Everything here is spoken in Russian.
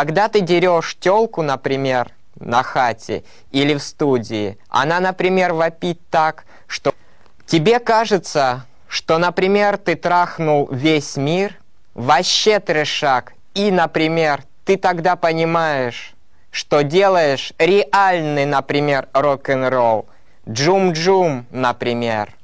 Когда ты дерешь телку, например, на хате или в студии, она, например, вопит так, что тебе кажется, что, например, ты трахнул весь мир, вообще трешак, и, например, ты тогда понимаешь, что делаешь реальный, например, рок-н-ролл, джум-джум, например.